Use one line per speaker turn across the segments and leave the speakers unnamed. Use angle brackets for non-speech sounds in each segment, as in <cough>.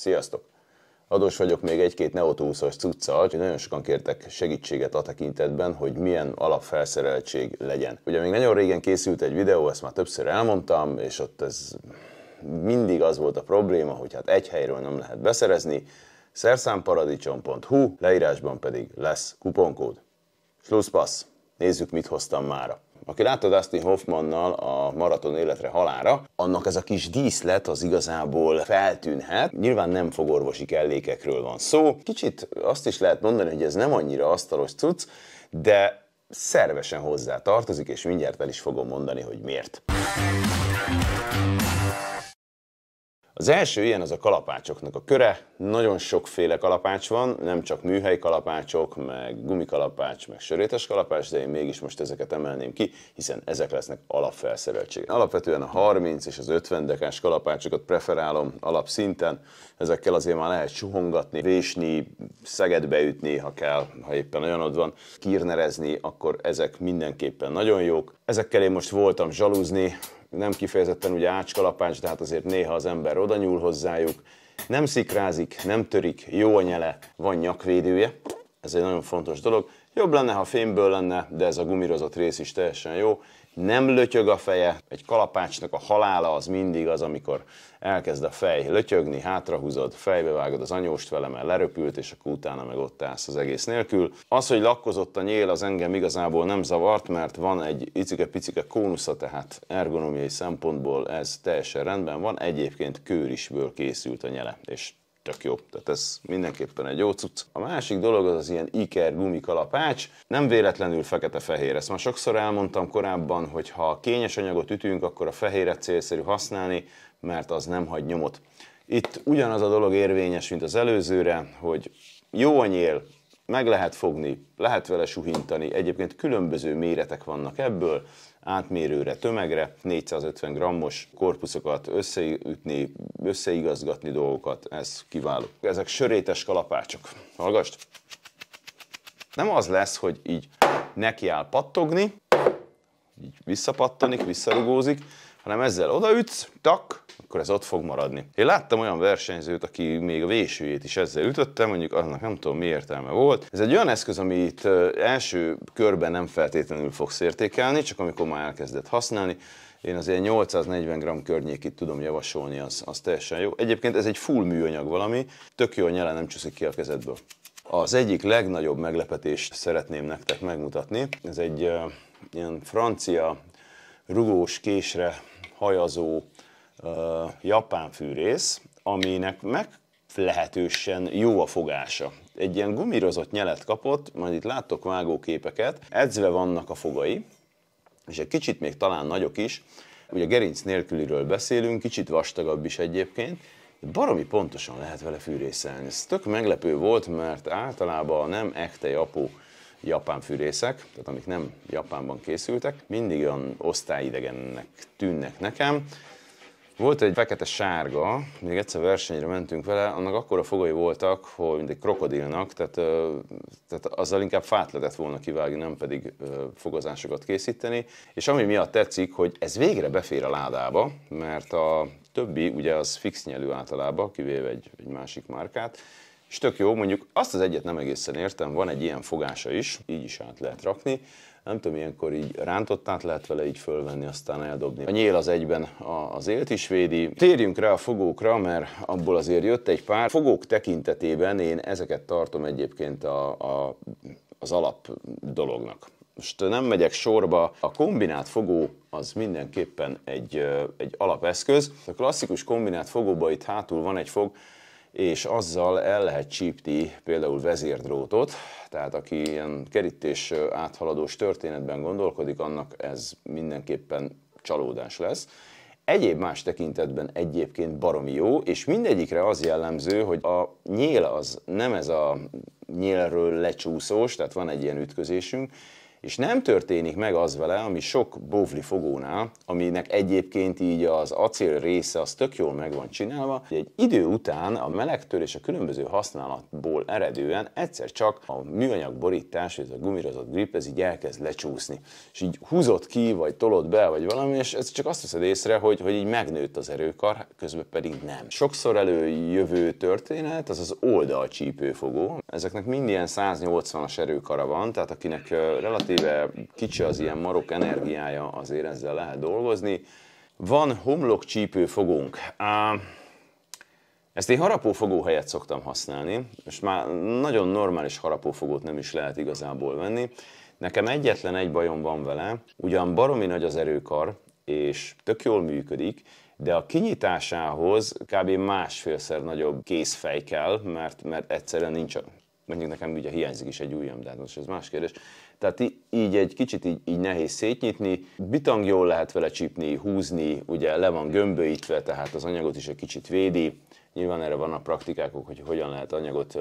Sziasztok! Adós vagyok még egy-két neotúszos cuccal, hogy nagyon sokan kértek segítséget a tekintetben, hogy milyen alapfelszereltség legyen. Ugye még nagyon régen készült egy videó, ezt már többször elmondtam, és ott ez mindig az volt a probléma, hogy hát egy helyről nem lehet beszerezni, szerszámparadicsom.hu, leírásban pedig lesz kuponkód. Schlusspass! Nézzük, mit hoztam mára. Aki látta Dustin Hoffmannal a Maraton életre halára, annak ez a kis díszlet az igazából feltűnhet. Nyilván nem fogorvosi kellékekről van szó. Kicsit azt is lehet mondani, hogy ez nem annyira asztalos cucc, de szervesen hozzá tartozik, és mindjárt el is fogom mondani, hogy miért. Az első ilyen az a kalapácsoknak a köre. Nagyon sokféle kalapács van, nem csak műhely kalapácsok, meg gumikalapács, meg sörétes kalapács, de én mégis most ezeket emelném ki, hiszen ezek lesznek alapfelszereltség. Alapvetően a 30 és az 50 dekás kalapácsokat preferálom alapszinten. Ezekkel azért már lehet suhongatni, vésni, szegedbe ütni, ha kell, ha éppen ott van, kírnerezni, akkor ezek mindenképpen nagyon jók. Ezekkel én most voltam zsalúzni, nem kifejezetten ugye ácskalapács, de hát azért néha az ember oda nyúl hozzájuk. Nem szikrázik, nem törik, jó a nyele, van nyakvédője ez egy nagyon fontos dolog. Jobb lenne, ha fémből lenne, de ez a gumírozott rész is teljesen jó. Nem lötyög a feje, egy kalapácsnak a halála az mindig az, amikor elkezd a fej lötyögni, hátrahúzod, fejbe vágod az anyóst vele, mert leröpült, és akkor utána meg ott állsz az egész nélkül. Az, hogy lakkozott a nyél, az engem igazából nem zavart, mert van egy icike-picike kónusza, tehát ergonomiai szempontból ez teljesen rendben van. Egyébként kőrisből készült a nyele, és tök jó. Tehát ez mindenképpen egy jó cucc. A másik dolog az az ilyen Iker gumikalapács, nem véletlenül fekete-fehér. Ezt már sokszor elmondtam korábban, hogy ha kényes anyagot ütünk, akkor a fehéret célszerű használni, mert az nem hagy nyomot. Itt ugyanaz a dolog érvényes, mint az előzőre, hogy jó a nyél, meg lehet fogni, lehet vele suhintani, egyébként különböző méretek vannak ebből, átmérőre, tömegre, 450 grammos korpuszokat összeütni, összeigazgatni dolgokat, ez kiváló. Ezek sörétes kalapácsok. Hallgast! Nem az lesz, hogy így nekiáll pattogni, így visszapattanik, visszarugózik, hanem ezzel odaütsz, tak, akkor ez ott fog maradni. Én láttam olyan versenyzőt, aki még a vésőjét is ezzel ütötte, mondjuk annak nem tudom mi értelme volt. Ez egy olyan eszköz, amit első körben nem feltétlenül fogsz értékelni, csak amikor már elkezdett használni, én az ilyen 840 g környékét tudom javasolni, az, az teljesen jó. Egyébként ez egy full műanyag valami, tök jó nyele nem csúszik ki a kezedből. Az egyik legnagyobb meglepetést szeretném nektek megmutatni. Ez egy uh, ilyen francia rugós késre hajazó japán fűrész, aminek meg lehetősen jó a fogása. Egy ilyen gumírozott nyelet kapott, majd itt láttok vágóképeket, edzve vannak a fogai, és egy kicsit még talán nagyok is, ugye gerinc nélküliről beszélünk, kicsit vastagabb is egyébként, baromi pontosan lehet vele fűrészelni. Ez tök meglepő volt, mert általában nem ekte apó japán fűrészek, tehát amik nem Japánban készültek, mindig olyan osztályidegennek tűnnek nekem, volt egy fekete-sárga, még egyszer versenyre mentünk vele, annak akkora fogai voltak, hogy mint egy krokodilnak, tehát, tehát azzal inkább fát lehetett volna kivágni, nem pedig fogazásokat készíteni. És ami miatt tetszik, hogy ez végre befér a ládába, mert a többi ugye az fix nyelű általában, kivéve egy, egy másik márkát, és tök jó, mondjuk azt az egyet nem egészen értem, van egy ilyen fogása is, így is át lehet rakni, nem tudom, ilyenkor így rántottát lehet vele így fölvenni, aztán eldobni. A nyél az egyben az élt is védi. Térjünk rá a fogókra, mert abból azért jött egy pár. Fogók tekintetében én ezeket tartom egyébként a, a, az alap dolognak. Most nem megyek sorba, a kombinált fogó az mindenképpen egy, egy alapeszköz. A klasszikus kombinált fogóba itt hátul van egy fog, és azzal el lehet csípni például vezérdrótot, tehát aki ilyen kerítés áthaladós történetben gondolkodik, annak ez mindenképpen csalódás lesz. Egyéb más tekintetben egyébként baromi jó, és mindegyikre az jellemző, hogy a nyél az nem ez a nyélről lecsúszós, tehát van egy ilyen ütközésünk, és nem történik meg az vele, ami sok bóvli fogónál, aminek egyébként így az acél része az tök jól meg van csinálva, hogy egy idő után a melegtől és a különböző használatból eredően egyszer csak a műanyag borítás, ez a gumirozott grip, ez így elkezd lecsúszni. És így húzott ki, vagy tolott be, vagy valami, és ez csak azt veszed észre, hogy, hogy így megnőtt az erőkar, közben pedig nem. Sokszor előjövő történet, az az oldalcsípőfogó. Ezeknek mind ilyen 180-as erőkara van, tehát akinek relatív relatíve kicsi az ilyen marok energiája, azért ezzel lehet dolgozni. Van homlokcsípő fogunk. Ezt én harapófogó helyett szoktam használni, és már nagyon normális harapófogót nem is lehet igazából venni. Nekem egyetlen egy bajom van vele, ugyan baromi nagy az erőkar, és tök jól működik, de a kinyitásához kb. másfélszer nagyobb készfej kell, mert, mert egyszerűen nincs, Mondjuk nekem ugye hiányzik is egy ujjam, de hát most ez más kérdés. Tehát így egy kicsit így, így nehéz szétnyitni. Bitang jól lehet vele csípni, húzni, ugye le van gömböítve, tehát az anyagot is egy kicsit védi. Nyilván erre vannak praktikák, hogy hogyan lehet anyagot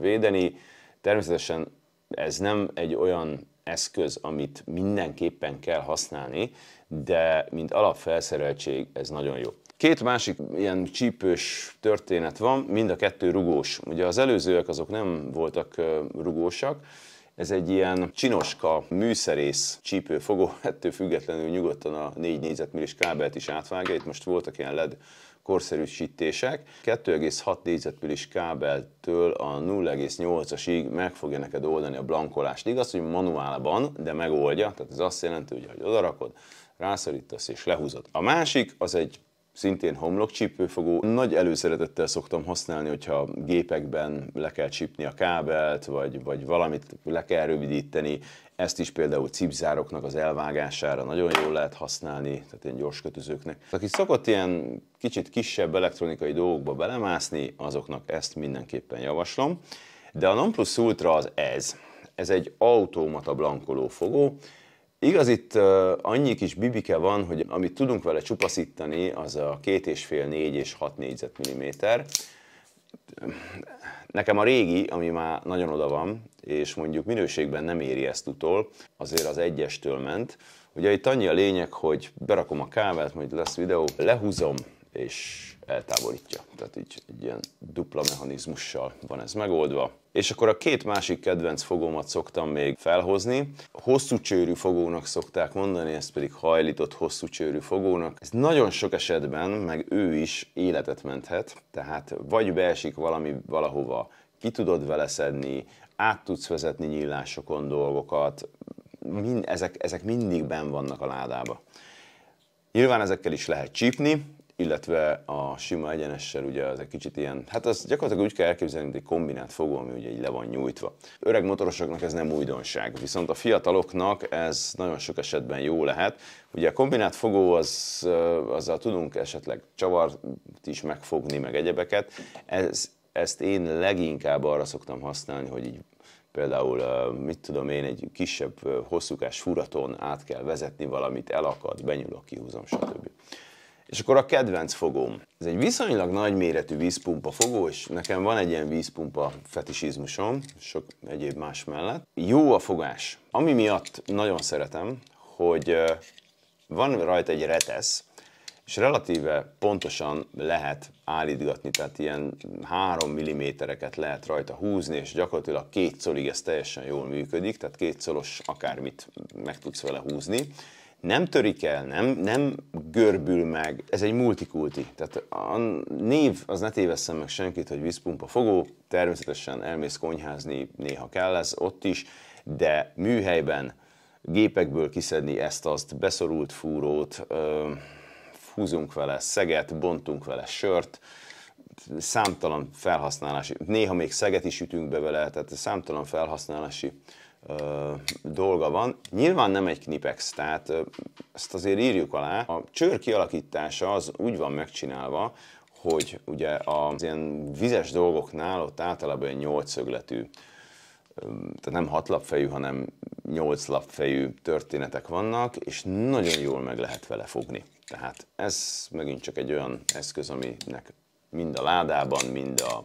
védeni. Természetesen ez nem egy olyan eszköz, amit mindenképpen kell használni, de mint alapfelszereltség ez nagyon jó. Két másik ilyen csípős történet van, mind a kettő rugós. Ugye az előzőek azok nem voltak rugósak, ez egy ilyen csinoska, műszerész csípőfogó, <laughs> ettől függetlenül nyugodtan a 4 négyzetmillis kábelt is átvágja, itt most voltak ilyen LED korszerűsítések. 2,6 négyzetmillis kábeltől a 0,8-asig meg fogja neked oldani a blankolást. Igaz, hogy manuálban, de megoldja, tehát ez azt jelenti, hogy ha odarakod, rászorítasz és lehúzod. A másik az egy szintén csípőfogó. Nagy előszeretettel szoktam használni, hogyha gépekben le kell csípni a kábelt, vagy, vagy valamit le kell rövidíteni. Ezt is például cipzároknak az elvágására nagyon jól lehet használni, tehát ilyen gyors kötözőknek. Aki szokott ilyen kicsit kisebb elektronikai dolgokba belemászni, azoknak ezt mindenképpen javaslom. De a non plus Ultra az ez. Ez egy automata blankoló fogó, Igaz, itt uh, annyi kis bibike van, hogy amit tudunk vele csupaszítani, az a két és fél, négy és hat négyzetmilliméter. Nekem a régi, ami már nagyon oda van, és mondjuk minőségben nem éri ezt utol, azért az egyestől ment. Ugye itt annyi a lényeg, hogy berakom a kávát, majd lesz videó, lehúzom, és eltávolítja. Tehát így egy ilyen dupla mechanizmussal van ez megoldva. És akkor a két másik kedvenc fogómat szoktam még felhozni. Hosszú csőrű fogónak szokták mondani, ez pedig hajlított hosszú csőrű fogónak. Ez nagyon sok esetben, meg ő is életet menthet, tehát vagy beesik valami valahova, ki tudod vele szedni, át tudsz vezetni nyílásokon dolgokat, mind, ezek, ezek mindig ben vannak a ládába. Nyilván ezekkel is lehet csípni, illetve a sima egyenessel ugye az egy kicsit ilyen, hát az gyakorlatilag úgy kell elképzelni, mint egy kombinált fogó, ami ugye így le van nyújtva. Öreg motorosoknak ez nem újdonság, viszont a fiataloknak ez nagyon sok esetben jó lehet. Ugye a kombinált fogó az, azzal tudunk esetleg csavart is megfogni, meg egyebeket. Ez, ezt én leginkább arra szoktam használni, hogy így például, mit tudom én, egy kisebb hosszúkás furaton át kell vezetni valamit, elakad, benyúlok, kihúzom, stb. És akkor a kedvenc fogóm. Ez egy viszonylag nagy méretű vízpumpa fogó, és nekem van egy ilyen vízpumpa fetisizmusom, sok egyéb más mellett. Jó a fogás. Ami miatt nagyon szeretem, hogy van rajta egy retesz, és relatíve pontosan lehet állítgatni, tehát ilyen 3 mm-eket lehet rajta húzni, és gyakorlatilag két colig ez teljesen jól működik, tehát két colos akármit meg tudsz vele húzni nem törik el, nem, nem görbül meg, ez egy multikulti. Tehát a név, az ne tévesszen meg senkit, hogy vízpumpa fogó, természetesen elmész konyházni, néha kell lesz ott is, de műhelyben gépekből kiszedni ezt-azt, beszorult fúrót, húzunk vele szeget, bontunk vele sört, számtalan felhasználási, néha még szeget is ütünk be vele, tehát számtalan felhasználási ö, dolga van. Nyilván nem egy knipex, tehát ö, ezt azért írjuk alá. A csőr kialakítása az úgy van megcsinálva, hogy ugye az ilyen vizes dolgoknál ott általában egy nyolcszögletű, tehát nem hat lapfejű, hanem nyolc lapfejű történetek vannak, és nagyon jól meg lehet vele fogni. Tehát ez megint csak egy olyan eszköz, aminek mind a ládában, mind a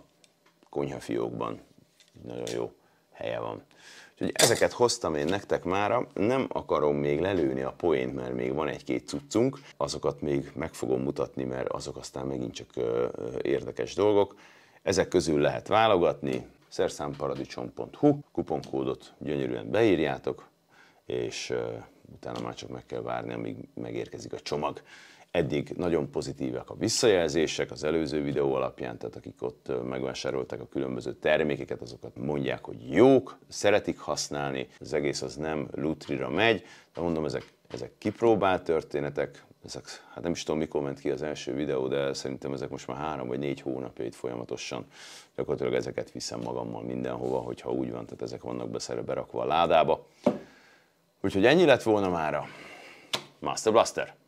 konyhafiókban nagyon jó helye van. Úgyhogy ezeket hoztam én nektek mára, nem akarom még lelőni a poént, mert még van egy-két cuccunk, azokat még meg fogom mutatni, mert azok aztán megint csak érdekes dolgok. Ezek közül lehet válogatni, szerszámparadicsom.hu, kuponkódot gyönyörűen beírjátok, és utána már csak meg kell várni, amíg megérkezik a csomag. Eddig nagyon pozitívak a visszajelzések az előző videó alapján, tehát akik ott megvásároltak a különböző termékeket, azokat mondják, hogy jók, szeretik használni, az egész az nem lutrira megy, de mondom, ezek, ezek kipróbált történetek, ezek, hát nem is tudom mikor ment ki az első videó, de szerintem ezek most már három vagy négy hónapja itt folyamatosan gyakorlatilag ezeket viszem magammal mindenhova, hogyha úgy van, tehát ezek vannak beszerre berakva a ládába. Úgyhogy ennyi lett volna mára. Master Blaster!